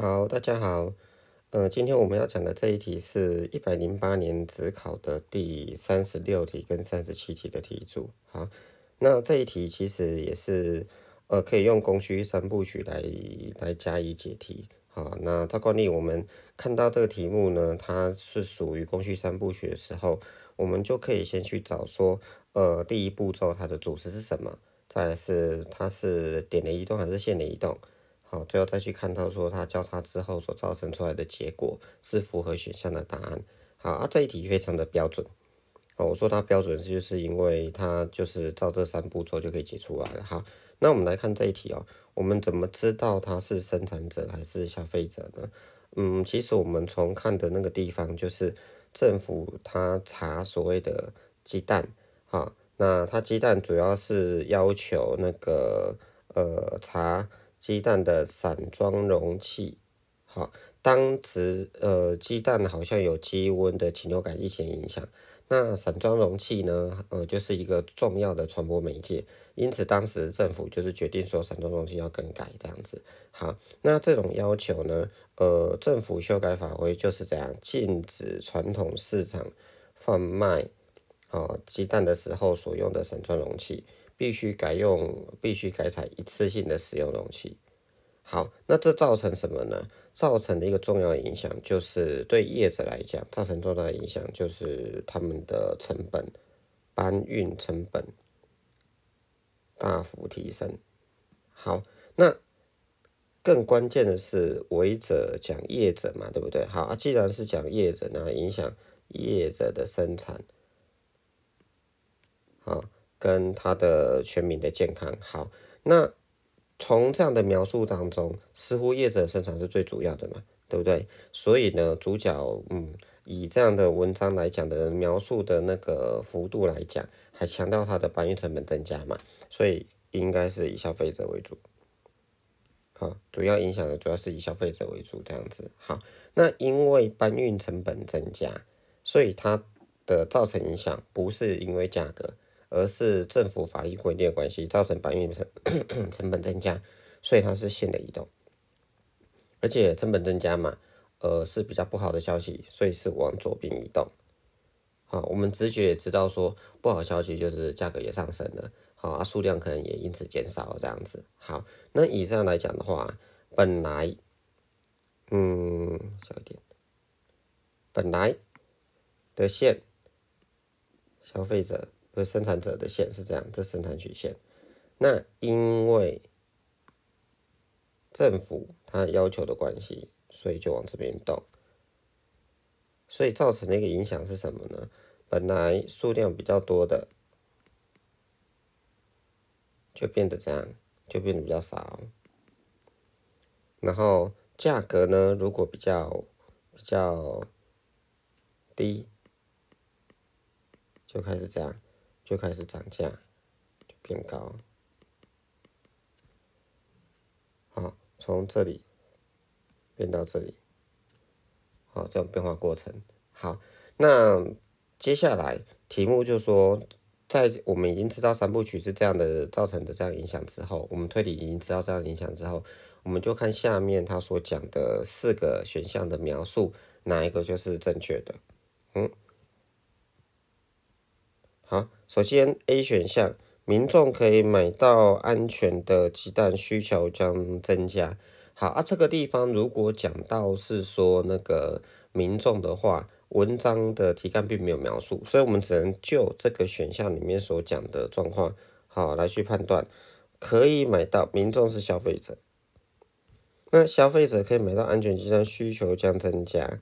好，大家好。呃，今天我们要讲的这一题是一百零八年职考的第三十六题跟三十七题的题组。好，那这一题其实也是呃可以用供需三部曲来来加以解题。好，那照惯例，我们看到这个题目呢，它是属于供需三部曲的时候，我们就可以先去找说，呃，第一步骤它的主旨是什么？再是它是点的移动还是线的移动？好，最后再去看到说它交叉之后所造成出来的结果是符合选项的答案。好啊，这一题非常的标准。好，我说它标准就是因为它就是照这三步骤就可以解出来了。好，那我们来看这一题哦，我们怎么知道它是生产者还是消费者呢？嗯，其实我们从看的那个地方就是政府它查所谓的鸡蛋，好，那它鸡蛋主要是要求那个呃查。鸡蛋的散装容器，好，当时呃，鸡蛋好像有鸡瘟的禽流感疫情影响，那散装容器呢，呃，就是一个重要的传播媒介，因此当时政府就是决定说，散装容器要更改这样子，好，那这种要求呢，呃，政府修改法规就是这样，禁止传统市场贩卖，哦，鸡蛋的时候所用的散装容器。必须改用，必须改采一次性的使用容器。好，那这造成什么呢？造成的一个重要影响，就是对业者来讲，造成重大的影响，就是他们的成本、搬运成本大幅提升。好，那更关键的是，违者讲业者嘛，对不对？好，既然是讲业者那影响业者的生产。好。跟他的全民的健康好，那从这样的描述当中，似乎业者生产是最主要的嘛，对不对？所以呢，主角，嗯，以这样的文章来讲的描述的那个幅度来讲，还强调它的搬运成本增加嘛，所以应该是以消费者为主，好，主要影响的主要是以消费者为主这样子。好，那因为搬运成本增加，所以它的造成影响不是因为价格。而是政府法律规定的关系，造成搬运成 成本增加，所以它是线的移动，而且成本增加嘛，呃是比较不好的消息，所以是往左边移动。好，我们直觉也知道说，不好的消息就是价格也上升了，好啊，数量可能也因此减少这样子。好，那以上来讲的话，本来，嗯，小一点，本来的线消费者。就是生产者的线是这样，这生产曲线。那因为政府它要求的关系，所以就往这边动。所以造成的一个影响是什么呢？本来数量比较多的，就变得这样，就变得比较少。然后价格呢，如果比较比较低，就开始这样。就开始涨价，就变高。好，从这里变到这里，好，这样变化过程。好，那接下来题目就说，在我们已经知道三部曲是这样的造成的这样影响之后，我们推理已经知道这样影响之后，我们就看下面他所讲的四个选项的描述，哪一个就是正确的？嗯。好，首先 A 选项，民众可以买到安全的鸡蛋，需求将增加。好啊，这个地方如果讲到是说那个民众的话，文章的题干并没有描述，所以我们只能就这个选项里面所讲的状况，好来去判断，可以买到民众是消费者，那消费者可以买到安全鸡蛋，需求将增加。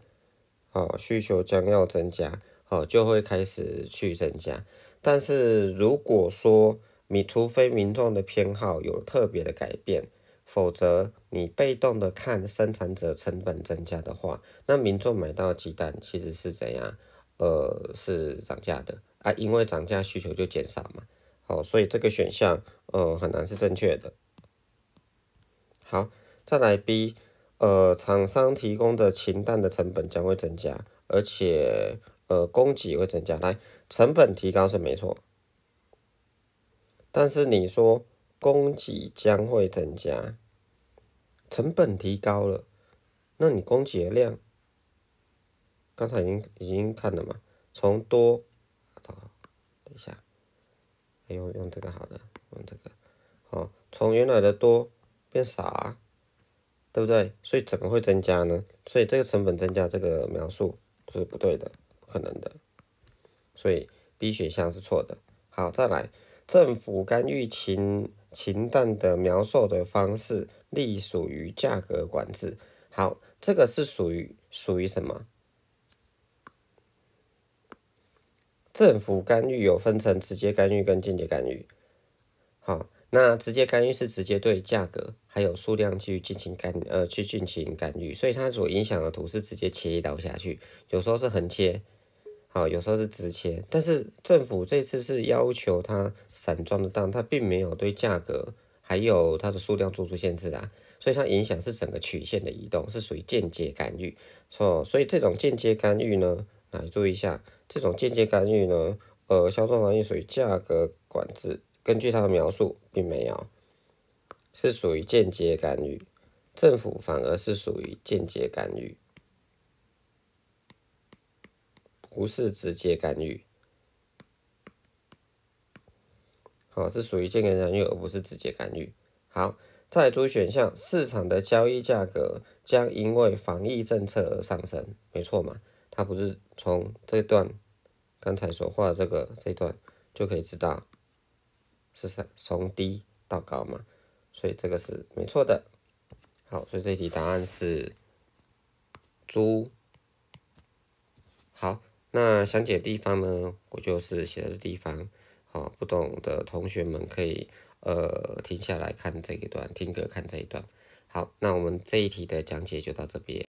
好，需求将要增加，好就会开始去增加。但是如果说你，除非民众的偏好有特别的改变，否则你被动的看生产者成本增加的话，那民众买到鸡蛋其实是怎样？呃，是涨价的啊，因为涨价需求就减少嘛。好，所以这个选项呃很难是正确的。好，再来 B，呃，厂商提供的禽蛋的成本将会增加，而且。呃，供给会增加，来，成本提高是没错，但是你说供给将会增加，成本提高了，那你供给量，刚才已经已经看了嘛？从多，等一下，哎呦，用这个好的，用这个，好，从原来的多变少，啊，对不对？所以怎么会增加呢？所以这个成本增加这个描述是不对的。可能的，所以 B 选项是错的。好，再来，政府干预情情淡的描述的方式，隶属于价格管制。好，这个是属于属于什么？政府干预有分成直接干预跟间接干预。好，那直接干预是直接对价格还有数量去进行干呃去进行干预，所以它所影响的图是直接切一刀下去，有时候是横切。哦，有时候是直切，但是政府这次是要求它散装的当，它并没有对价格还有它的数量做出限制啊，所以它影响是整个曲线的移动，是属于间接干预。错，所以这种间接干预呢，来注意一下，这种间接干预呢，呃，销售行业属于价格管制，根据它的描述，并没有，是属于间接干预，政府反而是属于间接干预。不是直接干预，好，是属于间接干预，而不是直接干预。好，再出选项，市场的交易价格将因为防疫政策而上升，没错嘛？它不是从这段刚才所画的这个这段就可以知道是上从低到高嘛？所以这个是没错的。好，所以这题答案是猪。好。那详解地方呢，我就是写的这地方。啊，不懂的同学们可以呃停下来看这一段，听歌看这一段。好，那我们这一题的讲解就到这边。